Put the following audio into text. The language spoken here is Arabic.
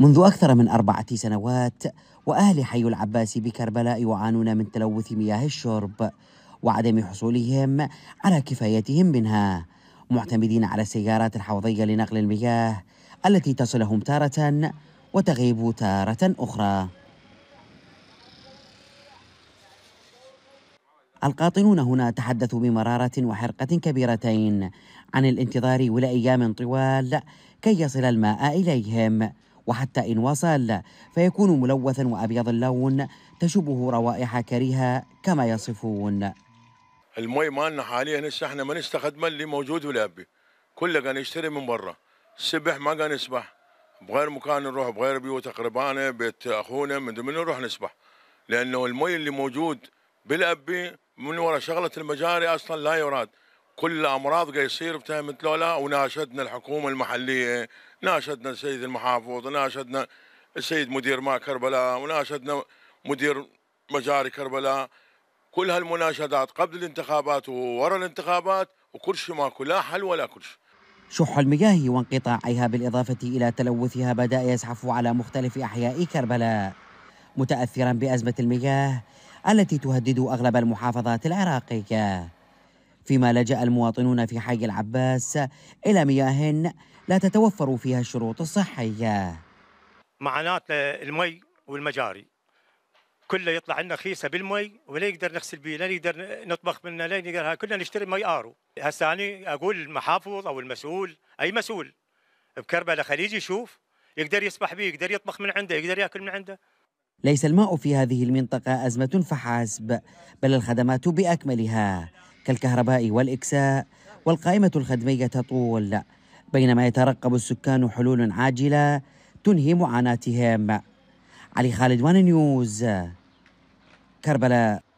منذ أكثر من أربعة سنوات وأهل حي العباس بكربلاء يعانون من تلوث مياه الشرب وعدم حصولهم على كفايتهم منها معتمدين على السيارات الحوضية لنقل المياه التي تصلهم تارة وتغيب تارة أخرى القاطنون هنا تحدثوا بمرارة وحرقة كبيرتين عن الانتظار ولأيام طوال كي يصل الماء إليهم وحتى إن وصل فيكون ملوثا وأبيض اللون تشبه روائح كريهة كما يصفون المي مالنا حاليا هسه احنا ما نستخدمه اللي موجود ولابي كله كان يشتري من برا سبح ما كان يسبح بغير مكان نروح بغير بيوت اقربانا بيت اخونا من ضمن نروح نسبح لانه المي اللي موجود بالابي من وراء شغله المجاري اصلا لا يراد كل الامراض قاعد يصير بتهمت لولا وناشدنا الحكومه المحليه ناشدنا السيد المحافظ ناشدنا السيد مدير ما كربلاء وناشدنا مدير مجاري كربلاء كل هالمناشدات قبل الانتخابات وورا الانتخابات وكل شيء ماكو لا حل ولا كل شيء شح المياه وانقطاعها بالإضافة إلى تلوثها بدأ يزحف على مختلف أحياء كربلاء متأثرا بأزمة المياه التي تهدد أغلب المحافظات العراقية فيما لجأ المواطنون في حي العباس إلى مياه لا تتوفر فيها الشروط الصحية معاناة المي والمجاري كله يطلع لنا خيسه بالمي ولا يقدر نغسل به لا يقدر نطبخ منه لا يقدر كلنا نشتري مي ارو هسه انا اقول المحافظ او المسؤول اي مسؤول بكربلاء خليجي يشوف يقدر يسبح به يقدر يطبخ من عنده يقدر ياكل من عنده ليس الماء في هذه المنطقة أزمة فحسب بل الخدمات بأكملها كالكهرباء والإكساء والقائمة الخدمية تطول بينما يترقب السكان حلول عاجلة تنهي معاناتهم علي خالد وان نيوز كربلاء